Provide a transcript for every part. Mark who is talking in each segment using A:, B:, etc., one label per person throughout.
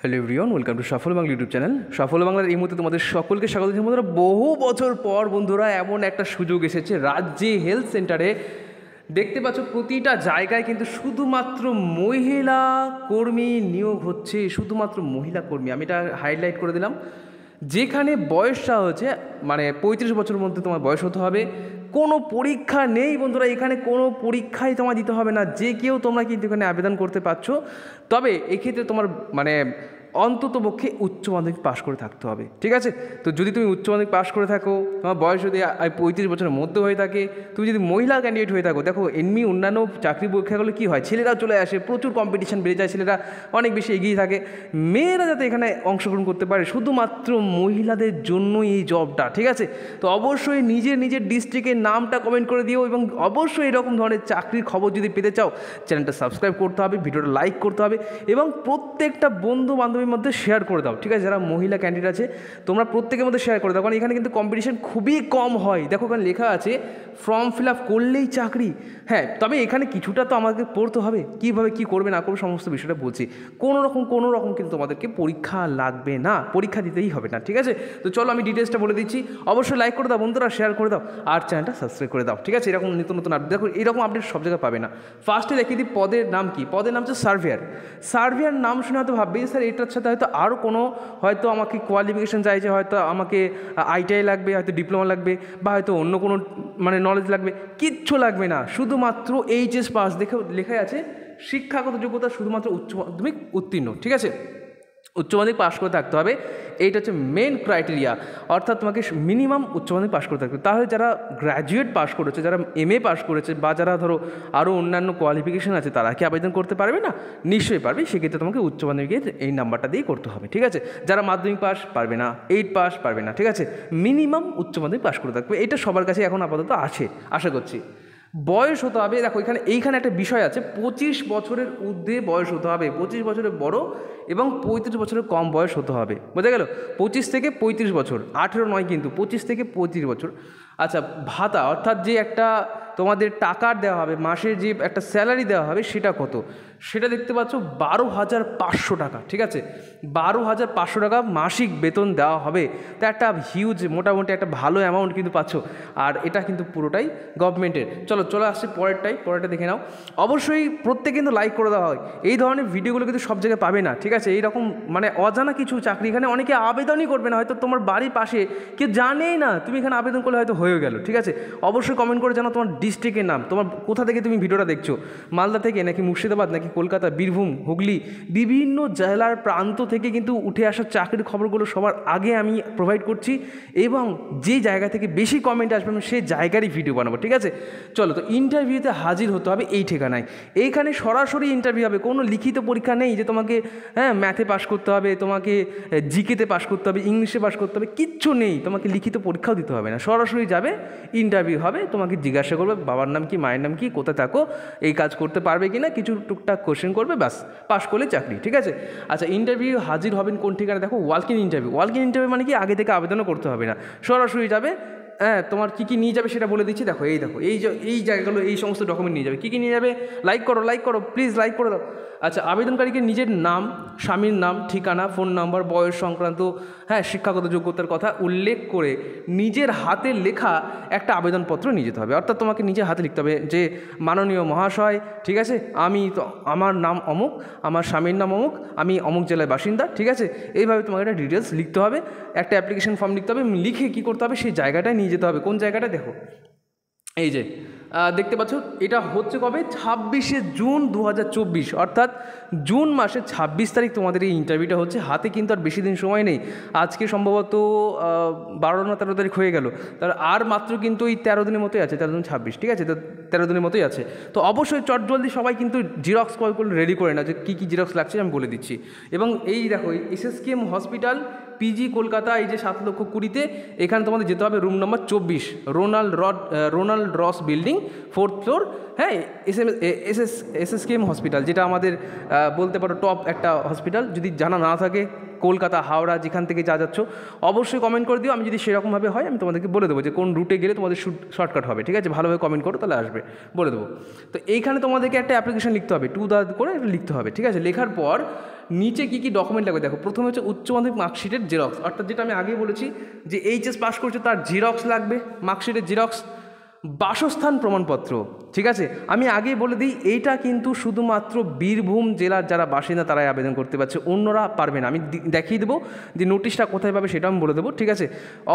A: hello everyone welcome to সফল Bangla YouTube channel সফল বাংলার এই মুহূর্তে তোমাদের সকলকে স্বাগত জানাই বন্ধুরা বহু বছর পর বন্ধুরা এমন একটা সুযোগ এসেছে রাজ্যে হেলথ সেন্টারে দেখতে পাচ্ছ প্রতিটা জায়গায় কিন্তু শুধুমাত্র মহিলা কর্মী নিয়োগ হচ্ছে শুধুমাত্র মহিলা কর্মী আমি এটা হাইলাইট করে দিলাম যেখানে বয়সটা হচ্ছে মানে পঁয়ত্রিশ বছরের মধ্যে তোমার বয়স হতে হবে কোনো পরীক্ষা নেই বন্ধুরা এখানে কোনো পরীক্ষাই তোমার দিতে হবে না যে কেউ তোমরা কিন্তু এখানে আবেদন করতে পারছো তবে এক্ষেত্রে তোমার মানে অন্ততপক্ষে উচ্চ মাধ্যমিক পাশ করে থাকতে হবে ঠিক আছে তো যদি তুমি উচ্চ মাধ্যমিক পাশ করে থাকো তোমার বয়স যদি পঁয়ত্রিশ বছরের মধ্যে হয়ে থাকে তুমি যদি মহিলা ক্যান্ডিডেট হয়ে থাকো দেখো এমনি অন্যান্য চাকরি পরীক্ষাগুলো কী হয় ছেলেরাও চলে আসে প্রচুর কম্পিটিশন বেড়ে যায় ছেলেরা অনেক বেশি এগিয়ে থাকে মেয়েরা যাতে এখানে অংশগ্রহণ করতে পারে শুধুমাত্র মহিলাদের জন্যই এই জবটা ঠিক আছে তো অবশ্যই নিজের নিজের ডিস্ট্রিক্টের নামটা কমেন্ট করে দিও এবং অবশ্যই এরকম ধরনের চাকরির খবর যদি পেতে চাও চ্যানেলটা সাবস্ক্রাইব করতে হবে ভিডিওটা লাইক করতে হবে এবং প্রত্যেকটা বন্ধু বান্ধবী বান্ধবীর মধ্যে শেয়ার করে দাও ঠিক আছে যারা মহিলা ক্যান্ডিডেট আছে তোমরা প্রত্যেকের মধ্যে শেয়ার করে দাও কারণ এখানে কিন্তু কম্পিটিশান খুবই কম হয় দেখো ওখানে লেখা আছে ফর্ম ফিল আপ করলেই চাকরি হ্যাঁ তবে এখানে কিছুটা তো আমাকে পড়তে হবে কীভাবে কী করবে না করবে সমস্ত বিষয়টা বলছি কোনো রকম কোনো রকম কিন্তু তোমাদেরকে পরীক্ষা লাগবে না পরীক্ষা দিতেই হবে না ঠিক আছে তো চলো আমি ডিটেলসটা বলে দিচ্ছি অবশ্যই লাইক করে দাও বন্ধুরা শেয়ার করে দাও আর চ্যানেলটা সাবস্ক্রাইব করে দাও ঠিক আছে এরকম নিত্য নতুন আপডেট দেখো এরকম আপডেট সব জায়গায় পাবে না ফার্স্টে দেখিয়ে দিই পদের নাম কি পদের নাম হচ্ছে সার্ভেয়ার সার্ভেয়ার নাম শুনে হয়তো ভাববে স্যার এটা সাথে হয়তো আরও কোনো হয়তো আমাকে কোয়ালিফিকেশান চাইছে হয়তো আমাকে আইটিআই লাগবে হয়তো ডিপ্লোমা লাগবে বা হয়তো অন্য কোনো মানে নলেজ লাগবে কিচ্ছু লাগবে না শুধুমাত্র এইচএস পাস দেখে লেখাই আছে শিক্ষাগত যোগ্যতা শুধুমাত্র উচ্চ মাধ্যমিক উত্তীর্ণ ঠিক আছে উচ্চ মাধ্যমিক পাশ করে থাকতে হবে এইটা হচ্ছে মেন ক্রাইটেরিয়া অর্থাৎ তোমাকে মিনিমাম উচ্চ মাধ্যমিক পাশ করে থাকতে তাহলে যারা গ্র্যাজুয়েট পাশ করেছে যারা এম এ পাশ করেছে বা যারা ধরো আরও অন্যান্য কোয়ালিফিকেশান আছে তারা কি আবেদন করতে পারবে না নিশ্চয়ই পারবে সেক্ষেত্রে তোমাকে উচ্চ মাধ্যমিকের এই নাম্বারটা দিয়ে করতে হবে ঠিক আছে যারা মাধ্যমিক পাশ পারবে না এইট পাস পারবে না ঠিক আছে মিনিমাম উচ্চ মাধ্যমিক পাশ করে থাকবে এটা সবার কাছে এখন আপাতত আছে আশা করছি বয়স হতে হবে দেখো এখানে এইখানে একটা বিষয় আছে পঁচিশ বছরের ঊর্ধ্বে বয়স হতে হবে পঁচিশ বছরের বড় এবং পঁয়ত্রিশ বছরের কম বয়স হতে হবে বোঝা গেল পঁচিশ থেকে পঁয়ত্রিশ বছর আঠেরো নয় কিন্তু পঁচিশ থেকে পঁয়ত্রিশ বছর আচ্ছা ভাতা অর্থাৎ যে একটা তোমাদের টাকার দেওয়া হবে মাসের যে একটা স্যালারি দেওয়া হবে সেটা কত সেটা দেখতে পাচ্ছ বারো হাজার পাঁচশো টাকা ঠিক আছে বারো হাজার পাঁচশো টাকা মাসিক বেতন দেওয়া হবে তো একটা হিউজ মোটামুটি একটা ভালো অ্যামাউন্ট কিন্তু পাচ্ছ আর এটা কিন্তু পুরোটাই গভর্নমেন্টের চলো চলে আসছি পরেরটাই পরেরটা দেখে নাও অবশ্যই প্রত্যেক কিন্তু লাইক করে দেওয়া হয় এই ধরনের ভিডিওগুলো কিন্তু সব জায়গায় পাবে না ঠিক আছে এইরকম মানে অজানা কিছু চাকরি এখানে অনেকে আবেদনই করবে না হয়তো তোমার বাড়ির পাশে কেউ জানেই না তুমি এখানে আবেদন করলে হয়তো হয়ে গেলো ঠিক আছে অবশ্যই কমেন্ট করে জানো তোমার ডিস্ট্রিক্টের নাম তোমার কোথা থেকে তুমি ভিডিওটা দেখছো মালদা থেকে নাকি মুর্শিদাবাদ নাকি এমনকি কলকাতা বীরভূম হুগলি বিভিন্ন জেলার প্রান্ত থেকে কিন্তু উঠে আসা চাকরির খবরগুলো সবার আগে আমি প্রোভাইড করছি এবং যে জায়গা থেকে বেশি কমেন্ট আসবে আমি সেই জায়গারই ভিডিও বানাবো ঠিক আছে চলো তো ইন্টারভিউতে হাজির হতে হবে এই ঠিকানায় এইখানে সরাসরি ইন্টারভিউ হবে কোনো লিখিত পরীক্ষা নেই যে তোমাকে হ্যাঁ ম্যাথে পাশ করতে হবে তোমাকে জিকেতে পাশ করতে হবে ইংলিশে পাশ করতে হবে কিচ্ছু নেই তোমাকে লিখিত পরীক্ষাও দিতে হবে না সরাসরি যাবে ইন্টারভিউ হবে তোমাকে জিজ্ঞাসা করবে বাবার নাম কি মায়ের নাম কি কোথায় থাকো এই কাজ করতে পারবে কি না কিছু টুকটাক একটা কোশ্চেন করবে ব্যাস পাশ করলে চাকরি ঠিক আছে আচ্ছা ইন্টারভিউ হাজির হবেন কোন ঠিকানা দেখো ওয়ালকিন ইন্টারভিউ ওয়ালকিন ইন্টারভিউ মানে কি আগে থেকে আবেদনও করতে হবে না সরাসরি যাবে হ্যাঁ তোমার কী কী নিয়ে যাবে সেটা বলে দিচ্ছি দেখো এই দেখো এই এই জায়গাগুলো এই সমস্ত ডকুমেন্ট নিয়ে যাবে কী কী নিয়ে যাবে লাইক করো লাইক করো প্লিজ লাইক করে দাও আচ্ছা আবেদনকারীকে নিজের নাম স্বামীর নাম ঠিকানা ফোন নাম্বার বয়স সংক্রান্ত হ্যাঁ শিক্ষাগত যোগ্যতার কথা উল্লেখ করে নিজের হাতে লেখা একটা আবেদনপত্র নিয়ে যেতে হবে অর্থাৎ তোমাকে নিজের হাতে লিখতে হবে যে মাননীয় মহাশয় ঠিক আছে আমি তো আমার নাম অমুক আমার স্বামীর নাম অমুক আমি অমুক জেলার বাসিন্দা ঠিক আছে এইভাবে তোমাকে একটা ডিটেলস লিখতে হবে একটা অ্যাপ্লিকেশন ফর্ম লিখতে হবে লিখে কী করতে হবে সেই জায়গাটায় নিয়ে নিয়ে যেতে হবে কোন জায়গাটা দেখো এই যে দেখতে পাচ্ছ এটা হচ্ছে কবে ছাব্বিশে জুন দু অর্থাৎ জুন মাসের ২৬ তারিখ তোমাদের এই ইন্টারভিউটা হচ্ছে হাতে কিন্তু আর বেশি দিন সময় নেই আজকে সম্ভবত বারো না তেরো তারিখ হয়ে গেল তার আর মাত্র কিন্তু এই তেরো দিনের মতোই আছে তেরো দিন ছাব্বিশ ঠিক আছে তো তেরো দিনের মতোই আছে তো অবশ্যই চটজলদি সবাই কিন্তু জিরক্স কল করে রেডি করে না যে কী কী জিরক্স লাগছে আমি বলে দিচ্ছি এবং এই দেখো এসএসকেএম হসপিটাল পিজি কলকাতা এই যে সাত লক্ষ কুড়িতে এখানে তোমাদের যেতে হবে রুম নম্বর চব্বিশ Ronald Rod Ronald Ross building fourth floor হ্যাঁ S M S S S S K M hospital যেটা আমাদের বলতে পারো টপ একটা হসপিটাল যদি জানা না থাকে কলকাতা হাওড়া যেখান থেকে যা যাচ্ছ অবশ্যই কমেন্ট করে দিও আমি যদি সেরকমভাবে হয় আমি তোমাদেরকে বলে দেবো যে কোন রুটে গেলে তোমাদের শর্টকাট হবে ঠিক আছে ভালোভাবে কমেন্ট করো তাহলে আসবে বলে দেবো তো এইখানে তোমাদেরকে একটা অ্যাপ্লিকেশন লিখতে হবে টু দা করে লিখতে হবে ঠিক আছে লেখার পর নিচে কি কি ডকুমেন্ট লাগবে দেখো প্রথমে হচ্ছে উচ্চ মাধ্যমিক মার্কশিটের জেরক্স অর্থাৎ যেটা আমি আগে বলেছি যে এইচএস পাস করছে তার জেরক্স লাগবে মার্কশিটের জেরক্স বাসস্থান প্রমাণপত্র ঠিক আছে আমি আগেই বলে দিই এইটা কিন্তু শুধুমাত্র বীরভূম জেলার যারা বাসিন্দা তারাই আবেদন করতে পারছে অন্যরা পারবে না আমি দেখিয়ে দেবো যে নোটিশটা কোথায় পাবে সেটা আমি বলে দেবো ঠিক আছে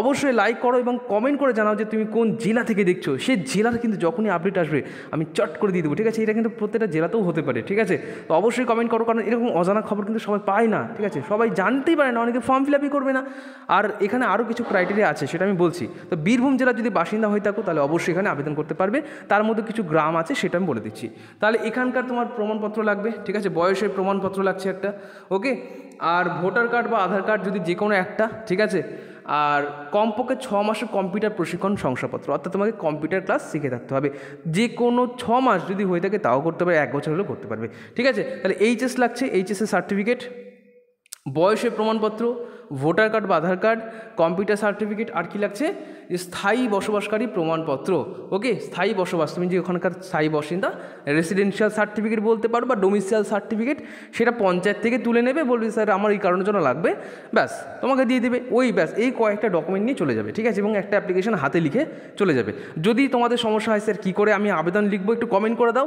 A: অবশ্যই লাইক করো এবং কমেন্ট করে জানাও যে তুমি কোন জেলা থেকে দেখছো সে জেলার কিন্তু যখনই আপডেট আসবে আমি চট করে দিয়ে দেবো ঠিক আছে এটা কিন্তু প্রত্যেকটা জেলাতেও হতে পারে ঠিক আছে তো অবশ্যই কমেন্ট করো কারণ এরকম অজানা খবর কিন্তু সবাই পায় না ঠিক আছে সবাই জানতেই পারে না অনেকে ফর্ম ফিল আপই করবে না আর এখানে আরও কিছু ক্রাইটেরিয়া আছে সেটা আমি বলছি তো বীরভূম জেলার যদি বাসিন্দা হয়ে থাকো তাহলে অবশ্যই এখানে আবেদন করতে পারবে তার মধ্যে কিছু গ্রাম আছে সেটা আমি বলে দিচ্ছি তাহলে এখানকার তোমার প্রমাণপত্র লাগবে ঠিক আছে বয়সের প্রমাণপত্র লাগছে একটা ওকে আর ভোটার কার্ড বা আধার কার্ড যদি যে কোনো একটা ঠিক আছে আর কমপক্ষে ছ মাসের কম্পিউটার প্রশিক্ষণ শংসাপত্র অর্থাৎ তোমাকে কম্পিউটার ক্লাস শিখে থাকতে হবে যে কোনো ছ মাস যদি হয়ে থাকে তাও করতে পারবে এক বছর হলেও করতে পারবে ঠিক আছে তাহলে এইচএস লাগছে এইচএসের সার্টিফিকেট বয়সের প্রমাণপত্র ভোটার কার্ড বা আধার কার্ড কম্পিউটার সার্টিফিকেট আর কি লাগছে যে স্থায়ী বসবাসকারী প্রমাণপত্র ওকে স্থায়ী বসবাস তুমি যে ওখানকার স্থায়ী বাসিন্দা রেসিডেন্সিয়াল সার্টিফিকেট বলতে পারো বা ডোমিসিয়াল সার্টিফিকেট সেটা পঞ্চায়েত থেকে তুলে নেবে বলবে স্যার আমার এই কারণের জন্য লাগবে ব্যাস তোমাকে দিয়ে দেবে ওই ব্যাস এই কয়েকটা ডকুমেন্ট নিয়ে চলে যাবে ঠিক আছে এবং একটা অ্যাপ্লিকেশন হাতে লিখে চলে যাবে যদি তোমাদের সমস্যা হয় স্যার কী করে আমি আবেদন লিখবো একটু কমেন্ট করে দাও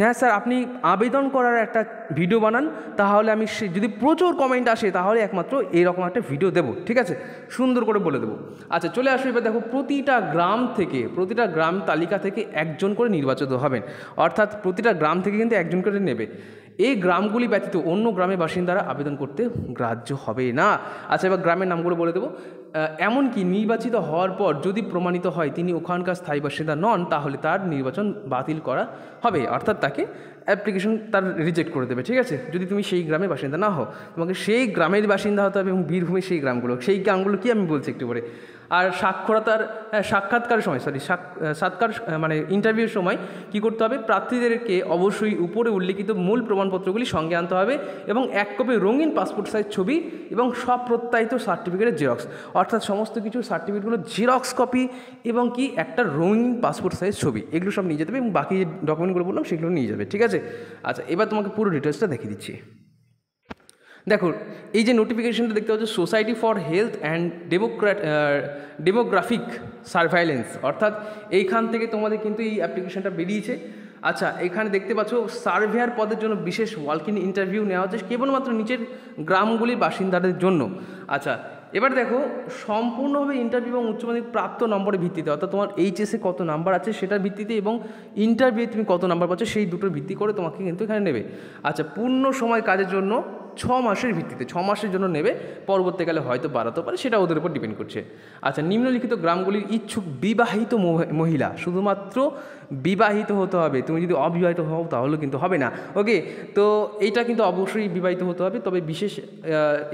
A: হ্যাঁ স্যার আপনি আবেদন করার একটা ভিডিও বানান তাহলে আমি যদি প্রচুর কমেন্ট আসে সে তাহলে একমাত্র এইরকম একটা ভিডিও দেব ঠিক আছে সুন্দর করে বলে দেবো আচ্ছা চলে আসবে এবার দেখো প্রতিটা গ্রাম থেকে প্রতিটা গ্রাম তালিকা থেকে একজন করে নির্বাচিত হবেন অর্থাৎ প্রতিটা গ্রাম থেকে কিন্তু একজন করে নেবে এই গ্রামগুলি ব্যতীত অন্য গ্রামের বাসিন্দারা আবেদন করতে গ্রাহ্য হবে না আচ্ছা এবার গ্রামের নামগুলো বলে দেবো এমনকি নির্বাচিত হওয়ার পর যদি প্রমাণিত হয় তিনি ওখানকার স্থায়ী বাসিন্দা নন তাহলে তার নির্বাচন বাতিল করা হবে অর্থাৎ তাকে অ্যাপ্লিকেশন তার রিজেক্ট করে দেবে ঠিক আছে যদি তুমি সেই গ্রামের বাসিন্দা না হও তোমাকে সেই গ্রামের বাসিন্দা হতে হবে এবং বীরভূমে সেই গ্রামগুলো সেই গ্রামগুলো কি আমি বলছি একটু পরে আর সাক্ষরতার সাক্ষাৎকার সময় সরি সাক্ষাৎকার মানে ইন্টারভিউর সময় কি করতে হবে প্রার্থীদেরকে অবশ্যই উপরে উল্লিখিত মূল প্রমাণপত্রগুলি সঙ্গে আনতে হবে এবং এক কপি রঙিন পাসপোর্ট সাইজ ছবি এবং সব প্রত্যায়িত সার্টিফিকেটের জেরক্স অর্থাৎ সমস্ত কিছু সার্টিফিকেটগুলো জেরক্স কপি এবং কি একটা রঙিন পাসপোর্ট সাইজ ছবি এগুলো সব নিয়ে যেতে হবে এবং বাকি যে ডকুমেন্টগুলো বললাম সেগুলো নিয়ে যাবে ঠিক আছে আচ্ছা এবার তোমাকে পুরো ডিটেলসটা দেখিয়ে দিচ্ছি দেখো এই যে নোটিফিকেশনটা দেখতে পাচ্ছ society for health and democrat demographic surveillance অর্থাৎ এইখান থেকে তোমাদের কিন্তু এই অ্যাপ্লিকেশনটা বেরিয়েছে আচ্ছা এখানে দেখতে পাচ্ছ সার্ভেয়ার পদের জন্য বিশেষ ওয়ালকিন ইন্টারভিউ নেওয়া হচ্ছে কেবলমাত্র নিচের গ্রামগুলির বাসিন্দাদের জন্য আচ্ছা এবার দেখো সম্পূর্ণভাবে ইন্টারভিউ এবং উচ্চ মাধ্যমিক প্রাপ্ত নম্বরের ভিত্তিতে অর্থাৎ তোমার এইচএসে কত নাম্বার আছে সেটার ভিত্তিতে এবং ইন্টারভিউয়ে তুমি কত নাম্বার পাচ্ছ সেই দুটোর ভিত্তি করে তোমাকে কিন্তু এখানে নেবে আচ্ছা পূর্ণ সময় কাজের জন্য ছ মাসের ভিত্তিতে ছ মাসের জন্য নেবে পরবর্তীকালে হয়তো বাড়াতে পারে সেটা ওদের উপর ডিপেন্ড করছে আচ্ছা নিম্নলিখিত গ্রামগুলির ইচ্ছুক বিবাহিত মহিলা শুধুমাত্র বিবাহিত হতে হবে তুমি যদি অবিবাহিত হও তাহলে কিন্তু হবে না ওকে তো এটা কিন্তু অবশ্যই বিবাহিত হতে হবে তবে বিশেষ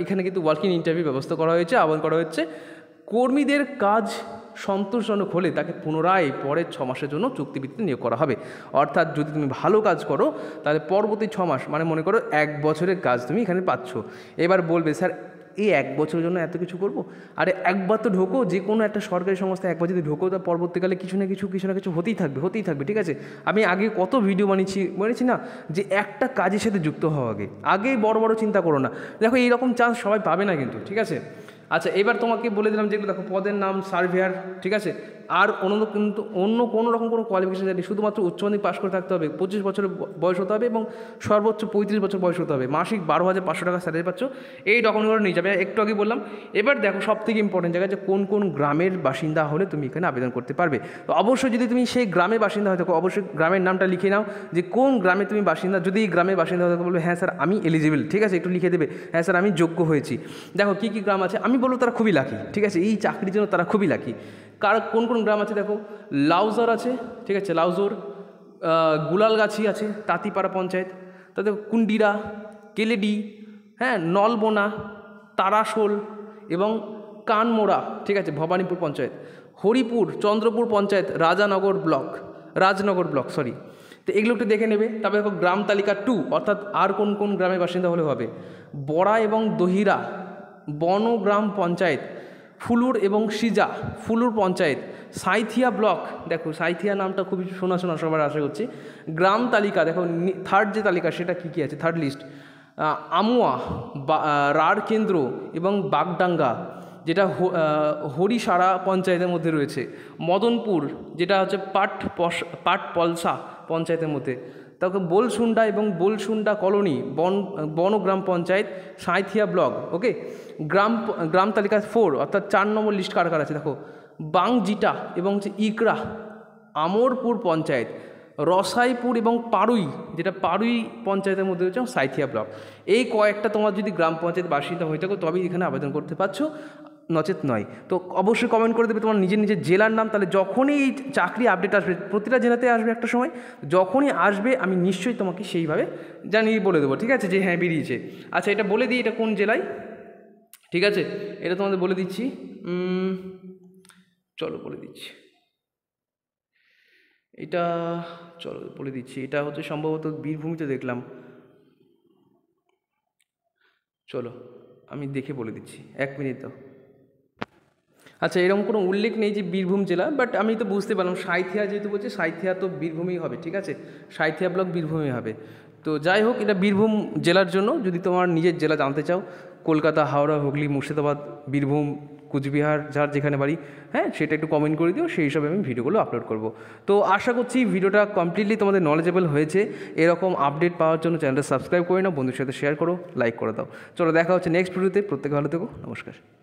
A: এখানে কিন্তু ওয়ার্কিং ইন্টারভিউ ব্যবস্থা করা হয়েছে আহ্বান করা হচ্ছে কর্মীদের কাজ সন্তোষজনক হলে তাকে পুনরায় পরের ছ মাসের জন্য চুক্তিভিত্তিতে নিয়োগ করা হবে অর্থাৎ যদি তুমি ভালো কাজ করো তাহলে পরবর্তী ছ মাস মানে মনে করো এক বছরের কাজ তুমি এখানে পাচ্ছ এবার বলবে স্যার এই এক বছরের জন্য এত কিছু করব আরে একবার তো ঢোকো যে কোনো একটা সরকারি সংস্থা একবার যদি ঢোকো তা পরবর্তীকালে কিছু না কিছু কিছু না কিছু হতেই থাকবে হতেই থাকবে ঠিক আছে আমি আগে কত ভিডিও বানিয়েছি বলেছি না যে একটা কাজের সাথে যুক্ত হওয়া আগে আগেই বড় বড় চিন্তা করো না দেখো এইরকম চান্স সবাই পাবে না কিন্তু ঠিক আছে আচ্ছা এবার তোমাকে বলে দিলাম যেগুলো দেখো পদের নাম সার্ভেয়ার ঠিক আছে আর অন্য কিন্তু অন্য কোনো রকম কোনো কোয়ালিফিকেশন জানি শুধুমাত্র উচ্চমাধ্যমিক পাশ করে থাকতে হবে পঁচিশ বছরের বয়স হতে হবে এবং সর্বোচ্চ পঁয়ত্রিশ বছর বয়স হতে হবে মাসিক বারো হাজার পাঁচশো টাকা স্যালারি পাচ্ছ এই ডকুমেন্টগুলো নিয়ে যাবে একটু আগে বললাম এবার দেখো সব থেকে ইম্পর্টেন্ট জায়গা যে কোন কোন গ্রামের বাসিন্দা হলে তুমি এখানে আবেদন করতে পারবে তো অবশ্যই যদি তুমি সেই গ্রামের বাসিন্দা হয়ে থাকো অবশ্যই গ্রামের নামটা লিখে নাও যে কোন গ্রামে তুমি বাসিন্দা যদি এই গ্রামের বাসিন্দা হয়ে থাকো বলবে হ্যাঁ স্যার আমি এলিজিবল ঠিক আছে একটু লিখে দেবে হ্যাঁ স্যার আমি যোগ্য হয়েছি দেখো কী কী গ্রাম আছে আমি বলবো তারা খুবই লাকি ঠিক আছে এই চাকরির জন্য তারা খুবই লাকি কার কোন কোন গ্রাম আছে দেখো লাউজর আছে ঠিক আছে লাউজোর গুলালগাছি আছে তাঁতিপাড়া পঞ্চায়েত তাতে কুন্ডিরা কেলেডি হ্যাঁ নলবোনা তারাশোল এবং কানমোড়া ঠিক আছে Bhabanipur panchayat Haripur Chandrapur panchayat Rajanagar block Rajnagar block sorry তো এগুলো একটু দেখে নেবে তারপরে দেখো গ্রাম তালিকা টু অর্থাৎ আর কোন কোন গ্রামের বাসিন্দা হলে হবে বড়া এবং দহিরা বনগ্রাম পঞ্চায়েত ফুলুর এবং সিজা ফুলুর পঞ্চায়েত সাইথিয়া ব্লক দেখো সাইথিয়া নামটা খুবই শোনা শোনা সবার আশা করছি গ্রাম তালিকা দেখো থার্ড যে তালিকা সেটা কী কী আছে থার্ড লিস্ট আমুয়া রাড় কেন্দ্র এবং বাগডাঙ্গা যেটা হরিসারা পঞ্চায়েতের মধ্যে রয়েছে মদনপুর যেটা হচ্ছে পাট পশ পাট পলসা পঞ্চায়েতের মধ্যে তাকে বোলসুন্ডা এবং বোলসুন্ডা কলোনি বন বনগ্রাম গ্রাম পঞ্চায়েত সাঁথিয়া ব্লক ওকে গ্রাম গ্রাম তালিকা ফোর অর্থাৎ চার নম্বর লিস্ট কার কার আছে দেখো বাংজিটা এবং হচ্ছে ইকরা আমরপুর পঞ্চায়েত রসাইপুর এবং পাড়ুই যেটা পাড়ুই পঞ্চায়েতের মধ্যে হচ্ছে সাইথিয়া ব্লক এই কয়েকটা তোমার যদি গ্রাম পঞ্চায়েত বাসিন্দা হয়ে থাকো তবেই এখানে আবেদন করতে পারছো নচেত নয় তো অবশ্যই কমেন্ট করে দেবে তোমার নিজের নিজের জেলার নাম তাহলে যখনই এই চাকরি আপডেট আসবে প্রতিটা জেলাতে আসবে একটা সময় যখনই আসবে আমি নিশ্চয়ই তোমাকে সেইভাবে জানিয়ে বলে দেবো ঠিক আছে যে হ্যাঁ বেরিয়েছে আচ্ছা এটা বলে দিই এটা কোন জেলায় ঠিক আছে এটা তোমাদের বলে দিচ্ছি চলো বলে দিচ্ছি এটা চলো বলে দিচ্ছি এটা হচ্ছে সম্ভবত বীরভূমিতে দেখলাম চলো আমি দেখে বলে দিচ্ছি এক মিনিট দাও আচ্ছা এরকম কোনো উল্লেখ নেই যে বীরভূম জেলা বাট আমি তো বুঝতে পারলাম সাইথিয়া যেহেতু বলছে সাইথিয়া তো বীরভূমই হবে ঠিক আছে সাইথিয়া ব্লক বীরভূমই হবে তো যাই হোক এটা বীরভূম জেলার জন্য যদি তোমার নিজের জেলা জানতে চাও কলকাতা হাওড়া হুগলি মুর্শিদাবাদ বীরভূম কুচবিহার যার যেখানে বাড়ি হ্যাঁ সেটা একটু কমেন্ট করে দিও সেই হিসাবে আমি ভিডিওগুলো আপলোড করব তো আশা করছি ভিডিওটা কমপ্লিটলি তোমাদের নলেজেবল হয়েছে এরকম আপডেট পাওয়ার জন্য চ্যানেলটা সাবস্ক্রাইব করে নাও বন্ধুর সাথে শেয়ার করো লাইক করে দাও চলো দেখা হচ্ছে নেক্সট ভিডিওতে প্রত্যেক ভালো থেকো নমস্কার